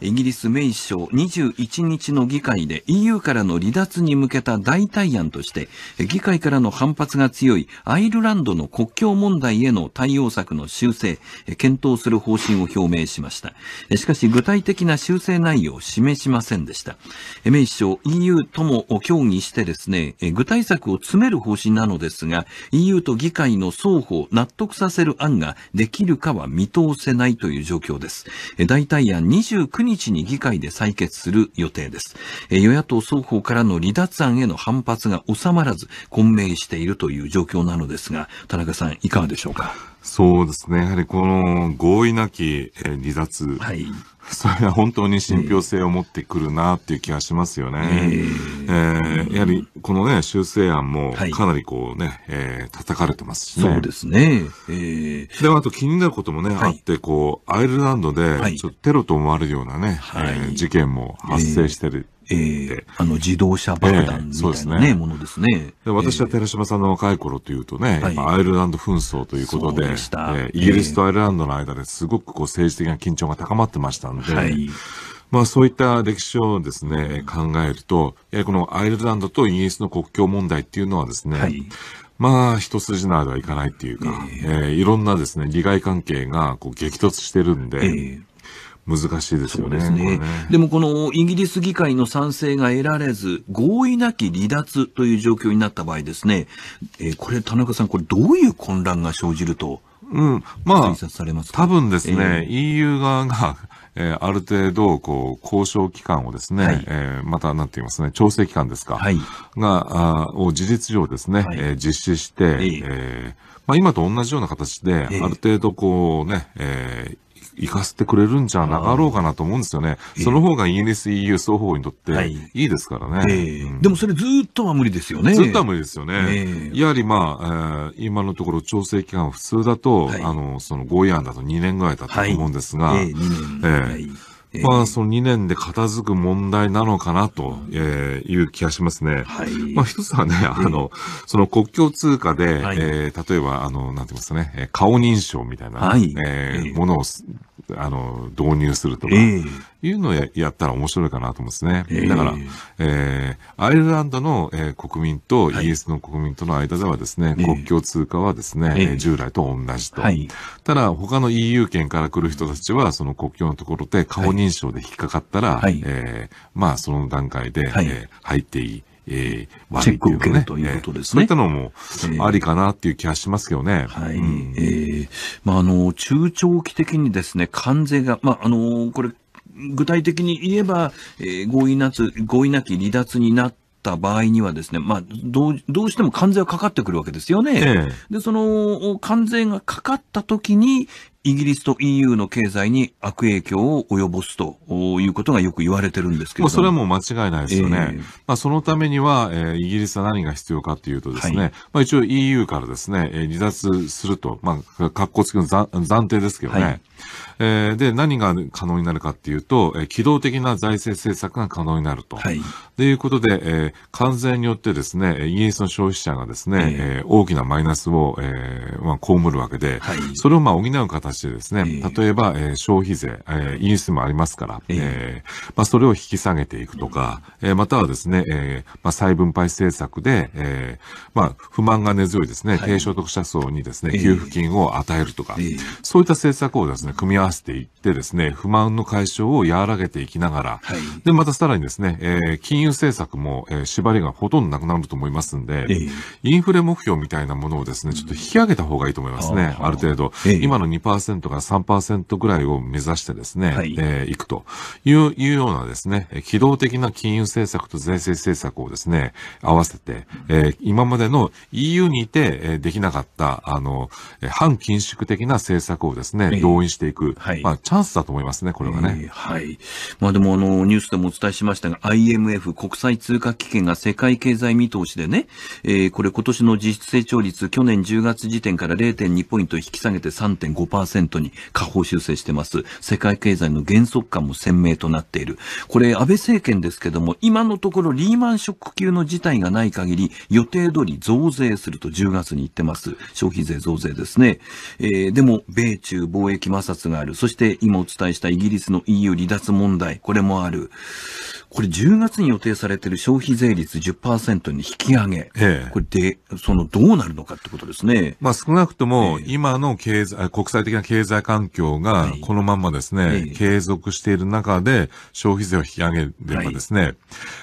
イギリスメイ首相21日の議会で EU からの離脱に向けた代替案として、議会からの反発が強いアイルランドの国境問題への対応策の修正、検討する方針を表明しました。しかし具体的な修正内容を示しませんでした。メイ首相 EU とも協議してですね、具体策を詰める方針なのですが、EU と議会の双方納得させる案ができるかは見通せないという状況です。代替案29日に議会で採決する予定です。与野党双方からの離脱案への反発が収まらず、混迷しているという状況なのですが、田中さん、いかがでしょうか。そうですね。やはりこの合意なき離脱。はい。それは本当に信憑性を持ってくるなっていう気がしますよね。えー、えー、やはりこのね、修正案もかなりこうね、はい、えー、叩かれてますしね。そうですね。えー、であと気になることもね、はい、あって、こう、アイルランドでちょっとテロと思われるようなね、はい、えー、事件も発生してる。えーえー、あの自動車爆弾みたいなね、ねものですねで。私は寺島さんの若い頃というとね、アイルランド紛争ということで、でえー、イギリスとアイルランドの間ですごくこう政治的な緊張が高まってましたので、はい、まあそういった歴史をですね、考えると、やこのアイルランドとイギリスの国境問題っていうのはですね、はいまあ、一筋縄ではいかないっていうか、えー、えー、いろんなですね、利害関係がこう激突してるんで、難しいですよね。でねねでもこのイギリス議会の賛成が得られず、合意なき離脱という状況になった場合ですね、えー、これ田中さん、これどういう混乱が生じると、うん、まあ、多分ですね、えー、EU 側が、えー、ある程度、こう、交渉期間をですね、はい、えー、また、なんて言いますね、調整期間ですか、はい、が、あを事実上ですね、はい、えー、実施して、えー、えー、まあ、今と同じような形で、ある程度、こうね、えー行かせてくれるんじゃなかろうかなと思うんですよね。その方がイギリス、EU 双方にとっていいですからね。でもそれずっとは無理ですよね。ずっとは無理ですよね。やはりまあ、えー、今のところ調整期間普通だと、はい、あの、その合意案だと2年ぐらいだと思うんですが、はい、えー、えーえー、まあ、その2年で片付く問題なのかなと、えいう気がしますね。はい。まあ、一つはね、あの、その国境通貨で、はい、えー、例えば、あの、なんて言いますかね、顔認証みたいな、はい、えー、ものをあの、導入するとか、いうのをやったら面白いかなと思うんですね。だから、えー、アイルランドの、えー、国民とイギリスの国民との間ではですね、国境通過はですね、従来と同じと。ただ、他の EU 圏から来る人たちは、その国境のところで顔認証で引っかかったら、えー、まあ、その段階で、えー、入っていい。えー、チェックを受けるということですね。そういったのもありかなっていう気がしますけどね。はい。ええまあ、あの、中長期的にですね、関税が、まあ、あの、これ、具体的に言えば、えー、合意なつ、合意なき離脱になって、た場合にはですね、まあ、どう、どうしても関税はかかってくるわけですよね。ええ、で、その、関税がかかった時に、イギリスと EU の経済に悪影響を及ぼすということがよく言われてるんですけども、それはもう間違いないですよね、えー、まあ、そのためには、えー、イギリスは何が必要かというとですね、はい、まあ、一応 EU からですね、えー、離脱すると、まあ、格好つきの暫定ですけどね、はい、えー、で何が可能になるかっていうと、えー、機動的な財政政策が可能になると。はい、ということで、えー、関税によってですねイギリスの消費者がですね、えー、大きなマイナスを、えーまあ、被るわけで、はい、それをまあ補う形形でですね、例えば、えー、消費税、えー、イギスもありますから、えー、まあ、それを引き下げていくとか、えー、またはですね、えーまあ、再分配政策で、えーまあ、不満が根強いですね、低所得者層にですね、給付金を与えるとか、そういった政策をですね、組み合わせていってですね、不満の解消を和らげていきながら、で、またさらにですね、えー、金融政策も、えー、縛りがほとんどなくなると思いますんで、インフレ目標みたいなものをですね、ちょっと引き上げた方がいいと思いますね、ある程度。今の2% 2%から3%ぐらいを目指してですね、はい、えー、いくといういうようなですね、機動的な金融政策と税制政策をですね、合わせて、えー、今までの EU にいて、えー、できなかった、あの、反緊縮的な政策をですね、動員していく、えーはい、まあ、チャンスだと思いますね、これはね。えー、はい。まあでも、あの、ニュースでもお伝えしましたが、IMF、国際通貨危金が世界経済見通しでね、えー、これ今年の実質成長率、去年10月時点から0.2ポイント引き下げて3.5%。0.5%に下方修正してます。世界経済の減速感も鮮明となっている。これ、安倍政権ですけども、今のところリーマンショック級の事態がない限り、予定通り増税すると10月に言ってます。消費税増税ですね。えー、でも、米中貿易摩擦がある。そして、今お伝えしたイギリスの EU 離脱問題、これもある。これ10月に予定されている消費税率10%に引き上げ。ええ、これで、そのどうなるのかってことですね。まあ少なくとも、今の経済、ええ、国際的な経済環境がこのまんまですね、はい、継続している中で消費税を引き上げればですね、はい、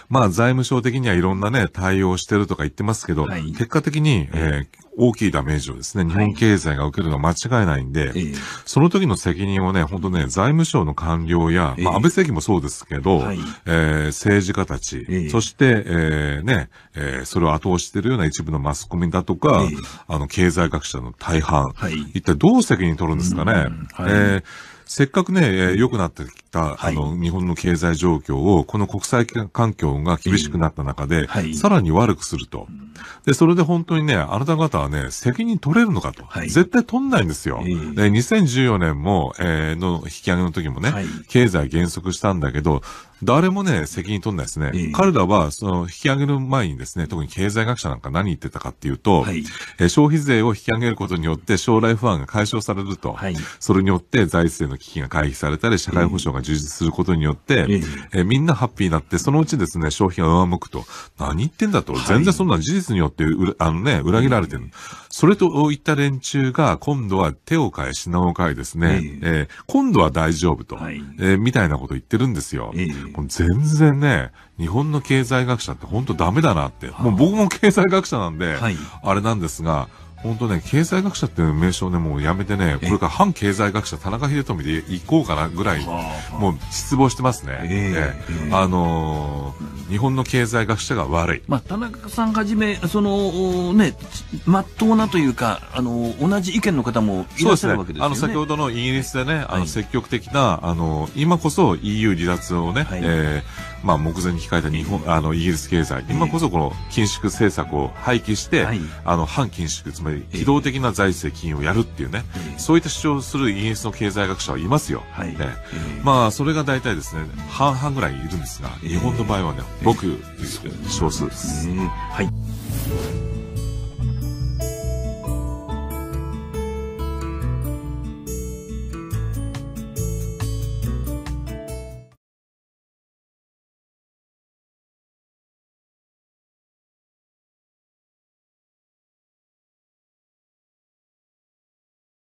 まあ財務省的にはいろんなね、対応してるとか言ってますけど、はい、結果的に、えー、大きいダメージをですね、日本経済が受けるのは間違いないんで、はい、その時の責任をね、本当ね、財務省の官僚や、まあ、安倍政権もそうですけど、はい、えー、政治家たち、そして、えー、ね、えー、それを後押ししているような一部のマスコミだとか、あの、経済学者の大半、はい、一体どう責任取るんですかね。うん、えーせっかくね、良くなってきた、はい、あの、日本の経済状況を、この国際環境が厳しくなった中で、えーはい、さらに悪くすると。で、それで本当にね、あなた方はね、責任取れるのかと。はい、絶対取んないんですよ。えー、で、2014年も、えー、の引き上げの時もね、経済減速したんだけど、誰もね、責任取んないですね。えー、彼らは、その、引き上げる前にですね、特に経済学者なんか何言ってたかっていうと、はい、えー、消費税を引き上げることによって将来不安が解消されると、はい、それによって財政のの危機が回避されたり、社会保障が充実することによって、えみんなハッピーになって、そのうちですね、消費が上向くと、何言ってんだと、全然そんな事実によって、う、あのね、裏切られてる。それといった連中が、今度は手を変え、品を変えですね、え今度は大丈夫と、えみたいなこと言ってるんですよ。全然ね、日本の経済学者って本当ダメだなって、もう僕も経済学者なんで、あれなんですが、本当ね、経済学者っていう名称ね、もうやめてね、これから反経済学者、田中秀富で行こうかなぐらい、もう失望してますね。えー、えー、あのー、日本の経済学者が悪い。まあ、田中さんはじめ、その、ね、まっとうなというか、あのー、同じ意見の方もいらっしゃるわけですね。あの、先ほどのイギリスでね、あの、積極的な、あのー、今こそ EU 離脱をね、はい、えー、まあ、目前に控えた日本、あの、イギリス経済、今こそこの緊縮政策を廃棄して、はい、あの、反緊縮、り機動的な財政金をやるっていうね、そういった主張をするイギリスの経済学者はいますよ。はい、まあ、それが大体ですね、半々ぐらいいるんですが、日本の場合はね、僕、少数です。はい。